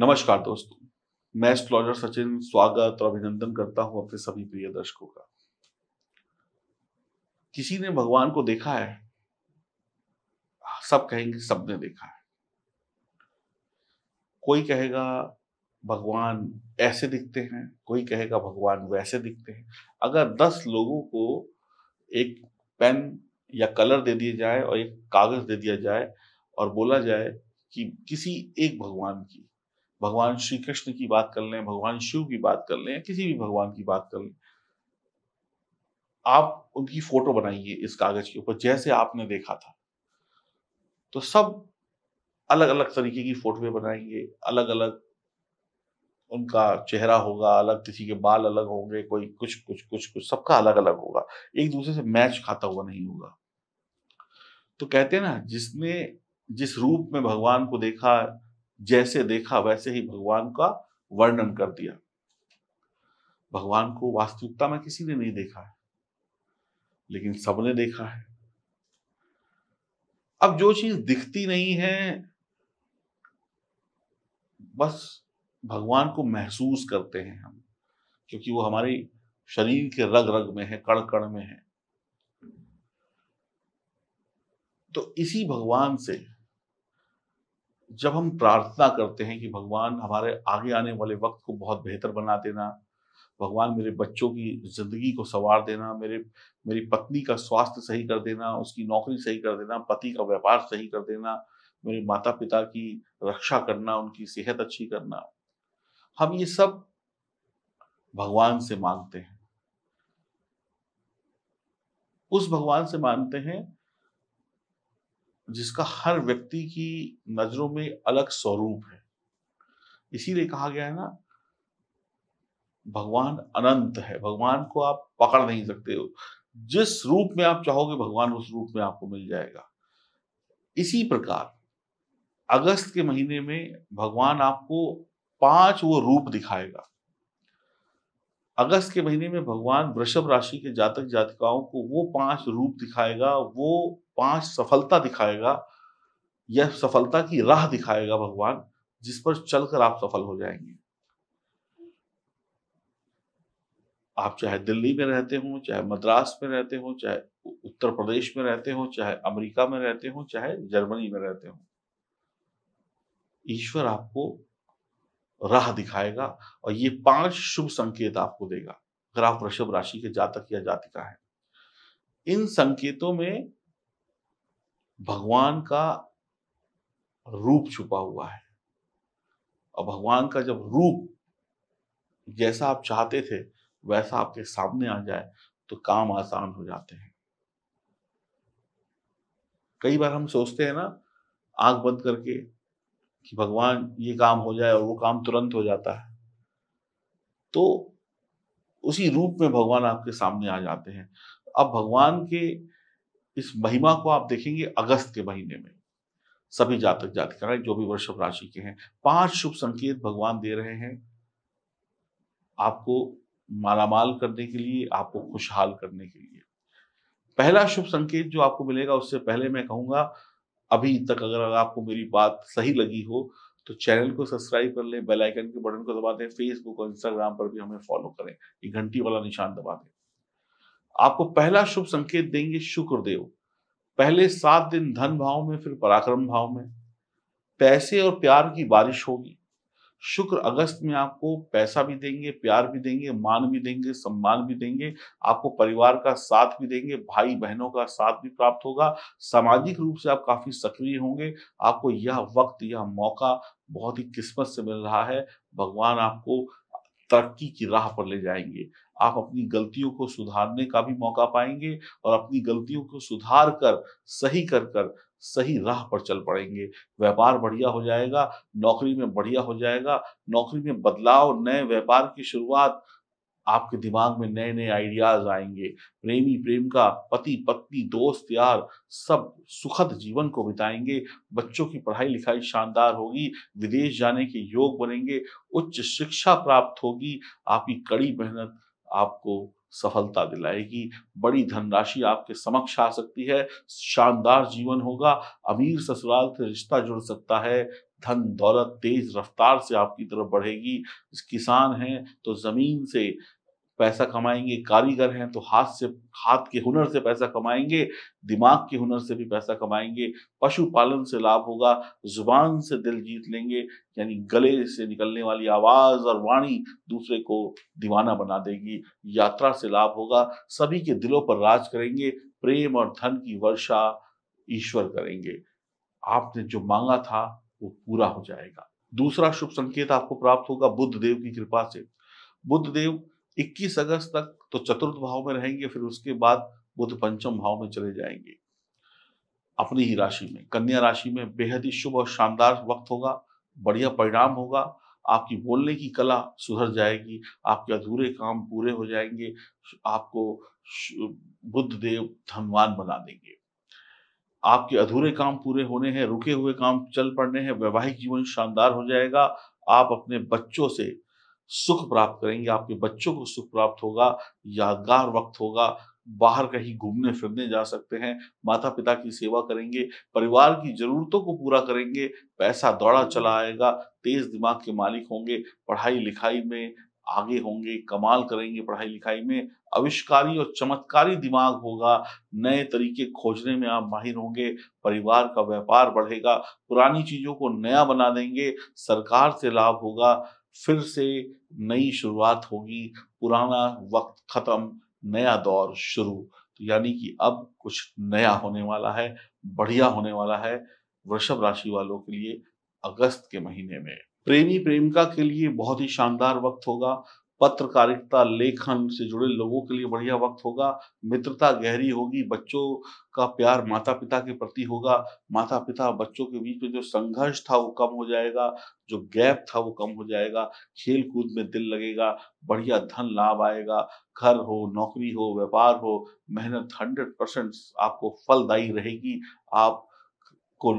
नमस्कार दोस्तों मैं एस्ट्रोलॉजर सचिन स्वागत और अभिनंदन करता हूं अपने सभी प्रिय दर्शकों का किसी ने भगवान को देखा है सब कहेंगे सबने देखा है कोई कहेगा भगवान ऐसे दिखते हैं कोई कहेगा भगवान वैसे दिखते हैं अगर दस लोगों को एक पेन या कलर दे दिया जाए और एक कागज दे दिया जाए और बोला जाए कि किसी एक भगवान की भगवान श्री कृष्ण की बात कर लें भगवान शिव की बात कर लें या किसी भी भगवान की बात कर लें आप उनकी फोटो बनाइए इस कागज के ऊपर जैसे आपने देखा था तो सब अलग अलग तरीके की फोटोएं बनाएंगे अलग अलग उनका चेहरा होगा अलग किसी के बाल अलग होंगे कोई कुछ कुछ कुछ कुछ सबका अलग अलग होगा एक दूसरे से मैच खाता हुआ नहीं होगा तो कहते हैं ना जिसने जिस रूप में भगवान को देखा जैसे देखा वैसे ही भगवान का वर्णन कर दिया भगवान को वास्तविकता में किसी ने नहीं देखा है लेकिन सबने देखा है अब जो चीज दिखती नहीं है बस भगवान को महसूस करते हैं हम क्योंकि वो हमारे शरीर के रग रग में है कण कण में है तो इसी भगवान से जब हम प्रार्थना करते हैं कि भगवान हमारे आगे आने वाले वक्त को बहुत बेहतर बना देना भगवान मेरे बच्चों की जिंदगी को संवार देना मेरे मेरी पत्नी का स्वास्थ्य सही कर देना उसकी नौकरी सही कर देना पति का व्यापार सही कर देना मेरे माता पिता की रक्षा करना उनकी सेहत अच्छी करना हम ये सब भगवान से मांगते हैं उस भगवान से मानते हैं जिसका हर व्यक्ति की नजरों में अलग स्वरूप है इसीलिए कहा गया है ना भगवान अनंत है भगवान को आप पकड़ नहीं सकते हो जिस रूप में आप चाहोगे भगवान उस रूप में आपको मिल जाएगा इसी प्रकार अगस्त के महीने में भगवान आपको पांच वो रूप दिखाएगा अगस्त के महीने में भगवान वृषभ राशि के जातक जातिकाओं को वो पांच रूप दिखाएगा वो पांच सफलता दिखाएगा यह सफलता की राह दिखाएगा भगवान जिस पर चलकर आप सफल हो जाएंगे आप चाहे दिल्ली में रहते हो चाहे मद्रास में रहते हो चाहे उत्तर प्रदेश में रहते हो चाहे अमेरिका में रहते हो चाहे जर्मनी में रहते हो ईश्वर आपको राह दिखाएगा और ये पांच शुभ संकेत आपको देगा अगर आप वृषभ राशि के जातक या जातिका है इन संकेतों में भगवान का रूप छुपा हुआ है और भगवान का जब रूप जैसा आप चाहते थे वैसा आपके सामने आ जाए तो काम आसान हो जाते हैं कई बार हम सोचते हैं ना आंख बंद करके कि भगवान ये काम हो जाए और वो काम तुरंत हो जाता है तो उसी रूप में भगवान आपके सामने आ जाते हैं अब भगवान के इस महिमा को आप देखेंगे अगस्त के महीने में सभी जातक जातिकाएं जो भी वृषभ राशि के हैं पांच शुभ संकेत भगवान दे रहे हैं आपको मालामाल करने के लिए आपको खुशहाल करने के लिए पहला शुभ संकेत जो आपको मिलेगा उससे पहले मैं कहूंगा अभी तक अगर आपको मेरी बात सही लगी हो तो चैनल को सब्सक्राइब कर लें बेल आइकन के बटन को दबा दें फेसबुक और इंस्टाग्राम पर भी हमें फॉलो करें ये घंटी वाला निशान दबा दें आपको पहला शुभ संकेत देंगे शुक्रदेव पहले सात दिन धन भाव में फिर पराक्रम भाव में पैसे और प्यार की बारिश होगी शुक्र अगस्त में आपको पैसा भी देंगे प्यार भी देंगे मान भी देंगे सम्मान भी देंगे आपको परिवार का साथ भी देंगे भाई बहनों का साथ भी प्राप्त होगा सामाजिक रूप से आप काफी सक्रिय होंगे आपको यह वक्त यह मौका बहुत ही किस्मत से मिल रहा है भगवान आपको तरक्की की राह पर ले जाएंगे आप अपनी गलतियों को सुधारने का भी मौका पाएंगे और अपनी गलतियों को सुधार कर सही कर कर सही राह पर चल पड़ेंगे व्यापार बढ़िया हो जाएगा नौकरी में बढ़िया हो जाएगा नौकरी में बदलाव नए व्यापार की शुरुआत आपके दिमाग में नए नए आइडियाज आएंगे प्रेमी प्रेम का पति पत्नी दोस्त यार सब सुखद जीवन को बिताएंगे बच्चों की पढ़ाई लिखाई शानदार होगी विदेश जाने के योग बनेंगे उच्च शिक्षा प्राप्त होगी आपकी कड़ी मेहनत आपको सफलता दिलाएगी बड़ी धनराशि आपके समक्ष आ सकती है शानदार जीवन होगा अमीर ससुराल से रिश्ता जुड़ सकता है धन दौलत तेज रफ्तार से आपकी तरफ बढ़ेगी किसान हैं तो जमीन से पैसा कमाएंगे कारीगर हैं तो हाथ से हाथ के हुनर से पैसा कमाएंगे दिमाग के हुनर से भी पैसा कमाएंगे पशुपालन से लाभ होगा जुबान से दिल जीत लेंगे यानी गले से निकलने वाली आवाज और वाणी दूसरे को दीवाना बना देगी यात्रा से लाभ होगा सभी के दिलों पर राज करेंगे प्रेम और धन की वर्षा ईश्वर करेंगे आपने जो मांगा था वो पूरा हो जाएगा दूसरा शुभ संकेत आपको प्राप्त होगा बुद्ध देव की कृपा से बुद्ध देव 21 अगस्त तक तो चतुर्थ भाव में रहेंगे फिर उसके बाद बुध पंचम भाव में चले जाएंगे अपनी ही राशि में कन्या राशि में बेहद ही शुभ और शानदार वक्त होगा बढ़िया परिणाम होगा आपकी बोलने की कला सुधर जाएगी आपके अधूरे काम पूरे हो जाएंगे आपको बुद्ध देव धनवान बना देंगे आपके अधूरे काम पूरे होने हैं रुके हुए काम चल पड़ने हैं वैवाहिक जीवन शानदार हो जाएगा आप अपने बच्चों से सुख प्राप्त करेंगे आपके बच्चों को सुख प्राप्त होगा यादगार वक्त होगा बाहर कहीं घूमने फिरने जा सकते हैं माता पिता की सेवा करेंगे परिवार की जरूरतों को पूरा करेंगे पैसा दौड़ा चला आएगा तेज दिमाग के मालिक होंगे पढ़ाई लिखाई में आगे होंगे कमाल करेंगे पढ़ाई लिखाई में आविष्कारी और चमत्कारी दिमाग होगा नए तरीके खोजने में आप माहिर होंगे परिवार का व्यापार बढ़ेगा पुरानी चीजों को नया बना देंगे सरकार से लाभ होगा फिर से नई हम्म। शुरुआत होगी पुराना वक्त खत्म नया दौर शुरू तो यानी कि अब कुछ नया होने वाला है बढ़िया होने वाला है वृषभ राशि वालों के लिए अगस्त के महीने में प्रेमी प्रेमिका के लिए बहुत ही शानदार वक्त होगा पत्रकारिता लेखन से जुड़े लोगों के लिए बढ़िया वक्त होगा मित्रता गहरी होगी बच्चों का प्यार माता पिता के प्रति होगा माता पिता बच्चों के बीच में जो संघर्ष था वो कम हो जाएगा जो गैप था वो कम हो जाएगा खेल कूद में दिल लगेगा बढ़िया धन लाभ आएगा घर हो नौकरी हो व्यापार हो मेहनत हंड्रेड परसेंट आपको फलदायी रहेगी आप को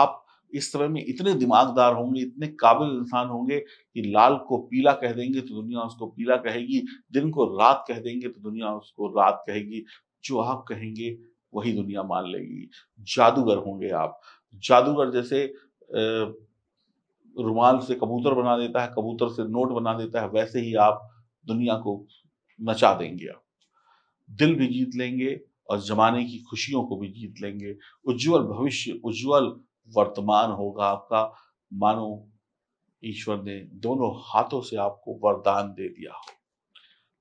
आप इस समय में इतने दिमागदार होंगे इतने काबिल इंसान होंगे कि लाल को पीला कह देंगे तो दुनिया उसको पीला कहेगी दिन को रात कह देंगे तो दुनिया उसको रात कहेगी जो आप कहेंगे वही दुनिया मान लेगी जादूगर होंगे आप जादूगर जैसे रुमाल से कबूतर बना देता है कबूतर से नोट बना देता है वैसे ही आप दुनिया को नचा देंगे आप दिल भी जीत लेंगे और जमाने की खुशियों को भी जीत लेंगे उज्जवल भविष्य उज्जवल वर्तमान होगा आपका मानो ईश्वर ने दोनों हाथों से आपको वरदान दे दिया हो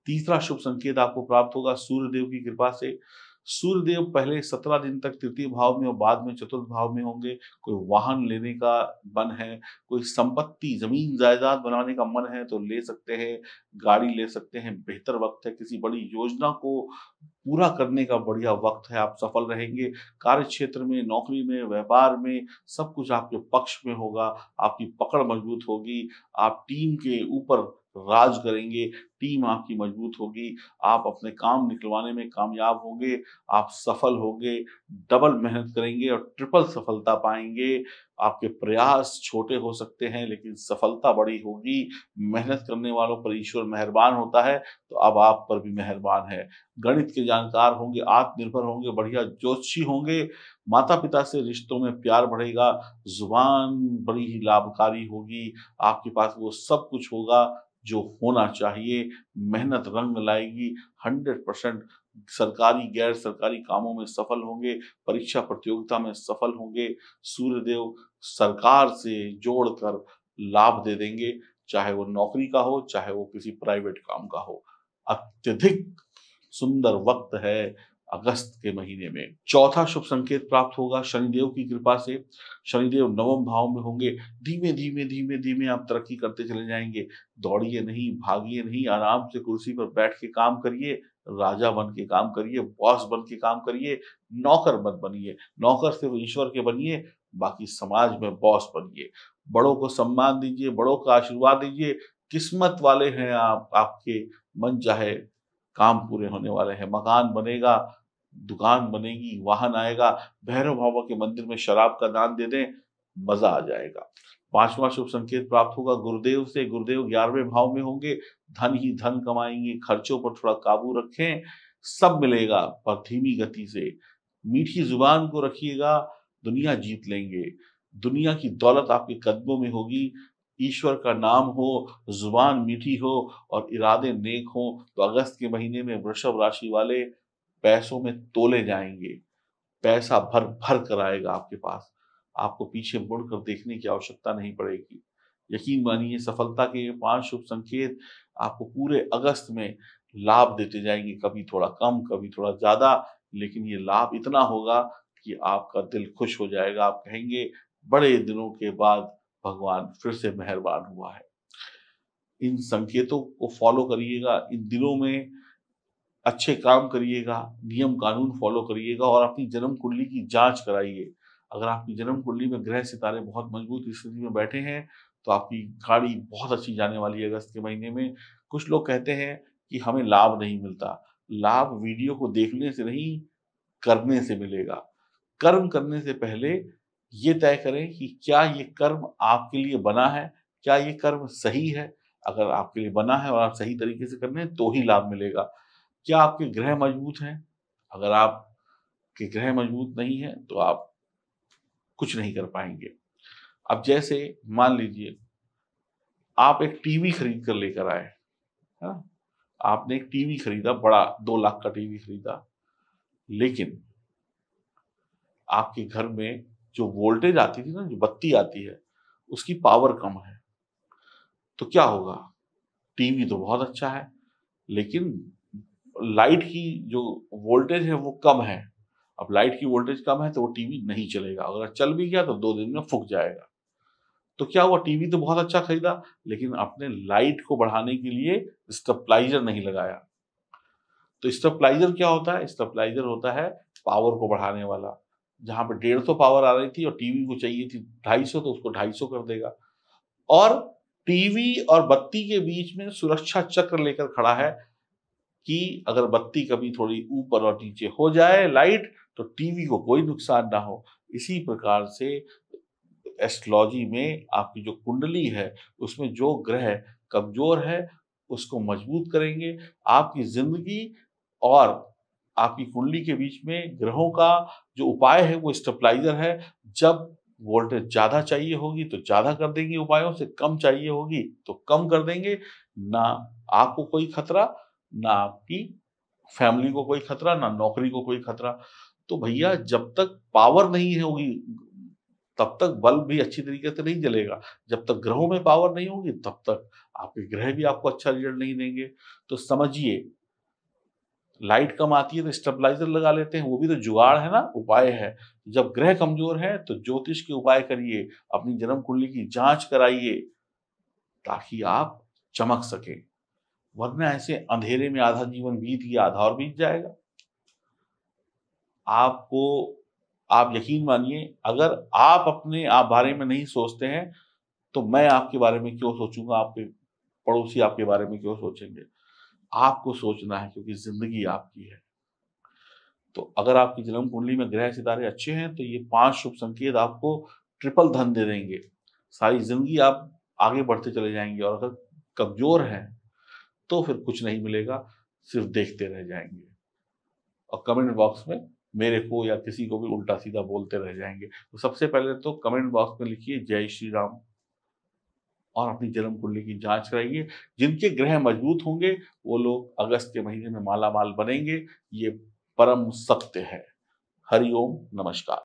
तीसरा शुभ संकेत आपको प्राप्त होगा सूर्यदेव की कृपा से सूर्यदेव पहले सत्रह दिन तक तृतीय भाव में और बाद में चतुर्थ भाव में होंगे कोई वाहन लेने का मन है कोई संपत्ति जमीन जायदाद बनाने का मन है तो ले सकते हैं गाड़ी ले सकते हैं बेहतर वक्त है किसी बड़ी योजना को पूरा करने का बढ़िया वक्त है आप सफल रहेंगे कार्य क्षेत्र में नौकरी में व्यापार में सब कुछ आपके पक्ष में होगा आपकी पकड़ मजबूत होगी आप टीम के ऊपर राज करेंगे टीम आपकी मजबूत होगी आप अपने काम निकलवाने में कामयाब होंगे आप सफल होंगे डबल मेहनत करेंगे और ट्रिपल सफलता पाएंगे आपके प्रयास छोटे हो सकते हैं लेकिन सफलता बड़ी होगी मेहनत करने वालों पर ईश्वर मेहरबान होता है तो अब आप पर भी मेहरबान है गणित के जानकार होंगे आत्मनिर्भर होंगे बढ़िया जोशी होंगे माता पिता से रिश्तों में प्यार बढ़ेगा जुबान बड़ी ही लाभकारी होगी आपके पास वो सब कुछ होगा जो होना चाहिए मेहनत रंग लाएगी हंड्रेड परसेंट सरकारी गैर सरकारी कामों में सफल होंगे परीक्षा प्रतियोगिता में सफल होंगे सूर्यदेव सरकार से जोड़कर लाभ दे देंगे चाहे वो नौकरी का हो चाहे वो किसी प्राइवेट काम का हो अत्यधिक सुंदर वक्त है अगस्त के महीने में चौथा शुभ संकेत प्राप्त होगा शनिदेव की कृपा से शनिदेव नवम भाव में होंगे धीमे धीमे धीमे धीमे आप तरक्की करते चले जाएंगे दौड़िए नहीं भागिए नहीं आराम से कुर्सी पर बैठ के काम करिए राजा बन के काम करिए बॉस बन के काम करिए नौकर मत बनिए नौकर सिर्फ ईश्वर के बनिए बाकी समाज में बॉस बनिए बड़ों को सम्मान दीजिए बड़ों का आशीर्वाद दीजिए किस्मत वाले हैं आप आपके मन चाहे काम पूरे होने वाले हैं मकान बनेगा दुकान बनेगी वाहन आएगा भैरव बाबा के मंदिर में शराब का दान दे दें मजा आ जाएगा पांचवा शुभ संकेत प्राप्त होगा गुरुदेव से गुरुदेव ग्यारहवें भाव में होंगे धन ही धन कमाएंगे खर्चों पर थोड़ा काबू रखें सब मिलेगा पर धीमी गति से मीठी जुबान को रखिएगा दुनिया जीत लेंगे दुनिया की दौलत आपके कदमों में होगी ईश्वर का नाम हो जुबान मीठी हो और इरादे नेक हो तो अगस्त के महीने में वृषभ राशि वाले पैसों में तोले जाएंगे पैसा भर भर कर आएगा आपके पास आपको पीछे मुड़कर देखने की आवश्यकता नहीं पड़ेगी यकीन मानिए सफलता के ये पांच शुभ संकेत आपको पूरे अगस्त में लाभ देते जाएंगे कभी थोड़ा कम कभी थोड़ा ज्यादा लेकिन ये लाभ इतना होगा कि आपका दिल खुश हो जाएगा आप कहेंगे बड़े दिनों के बाद भगवान फिर से मेहरबान हुआ है इन संकेतों को फॉलो करिएगा इन दिनों में अच्छे काम करिएगा नियम कानून फॉलो करिएगा और अपनी जन्म कुंडली की जांच कराइए अगर आपकी जन्म कुंडली में ग्रह सितारे बहुत मजबूत स्थिति में बैठे हैं तो आपकी गाड़ी बहुत अच्छी जाने वाली है अगस्त के महीने में कुछ लोग कहते हैं कि हमें लाभ नहीं मिलता लाभ वीडियो को देखने से नहीं करने से मिलेगा कर्म करने से पहले ये तय करें कि क्या ये कर्म आपके लिए बना है क्या ये कर्म सही है अगर आपके लिए बना है और आप सही तरीके से कर रहे हैं तो ही लाभ मिलेगा क्या आपके ग्रह मजबूत हैं अगर आप के ग्रह मजबूत नहीं है तो आप कुछ नहीं कर पाएंगे अब जैसे मान लीजिए आप एक टीवी खरीद कर लेकर आए है ना आपने एक टीवी खरीदा बड़ा दो लाख का टीवी खरीदा लेकिन आपके घर में जो वोल्टेज आती थी ना जो बत्ती आती है उसकी पावर कम है तो क्या होगा टीवी तो बहुत अच्छा है लेकिन लाइट की जो वोल्टेज है वो कम है अब लाइट की वोल्टेज कम है तो वो टीवी नहीं चलेगा अगर चल भी गया तो दो दिन में फूक जाएगा तो क्या हुआ टीवी तो बहुत अच्छा खरीदा लेकिन अपने लाइट को बढ़ाने के लिए स्टेपलाइजर नहीं लगाया तो स्टेपलाइजर क्या होता है स्टेपलाइजर होता है पावर को बढ़ाने वाला जहाँ पर डेढ़ सौ पावर आ रही थी और टीवी को चाहिए थी ढाई सौ तो उसको ढाई सौ कर देगा और टीवी और बत्ती के बीच में सुरक्षा चक्र लेकर खड़ा है कि अगर बत्ती कभी थोड़ी ऊपर और नीचे हो जाए लाइट तो टीवी को कोई नुकसान ना हो इसी प्रकार से एस्ट्रोलॉजी में आपकी जो कुंडली है उसमें जो ग्रह कमजोर है उसको मजबूत करेंगे आपकी जिंदगी और आपकी कुंडली के बीच में ग्रहों का जो उपाय है वो स्टेबलाइजर है जब वोल्टेज ज़्यादा चाहिए होगी तो ज़्यादा कर देंगे उपायों से कम चाहिए होगी तो कम कर देंगे ना आपको कोई खतरा ना आपकी फैमिली को कोई खतरा ना नौकरी को कोई खतरा तो भैया जब तक पावर नहीं होगी तब तक बल्ब भी अच्छी तरीके से नहीं जलेगा जब तक ग्रहों में पावर नहीं होगी तब तक आपके ग्रह भी आपको अच्छा रिजल्ट नहीं देंगे तो समझिए लाइट कम आती है तो स्टेबलाइजर लगा लेते हैं वो भी तो जुगाड़ है ना उपाय है जब ग्रह कमजोर है तो ज्योतिष के उपाय करिए अपनी जन्म कुंडली की जांच कराइए ताकि आप चमक सके वरना ऐसे अंधेरे में आधा जीवन बीत गया आधा और बीत जाएगा आपको आप यकीन मानिए अगर आप अपने आप बारे में नहीं सोचते हैं तो मैं आपके बारे में क्यों सोचूंगा आपके पड़ोसी आपके बारे में क्यों सोचेंगे आपको सोचना है क्योंकि जिंदगी आपकी है तो अगर आपकी जन्म कुंडली में ग्रह सितारे अच्छे हैं तो ये पांच शुभ संकेत आपको ट्रिपल धन दे देंगे सारी जिंदगी आप आगे बढ़ते चले जाएंगे और अगर कमजोर हैं तो फिर कुछ नहीं मिलेगा सिर्फ देखते रह जाएंगे और कमेंट बॉक्स में मेरे को या किसी को भी उल्टा सीधा बोलते रह जाएंगे तो सबसे पहले तो कमेंट बॉक्स में लिखिए जय श्री राम और अपनी जन्म कुंडली की जांच कराइए जिनके ग्रह मजबूत होंगे वो लोग अगस्त के महीने में माला माल बनेंगे ये परम सत्य है हरिओम नमस्कार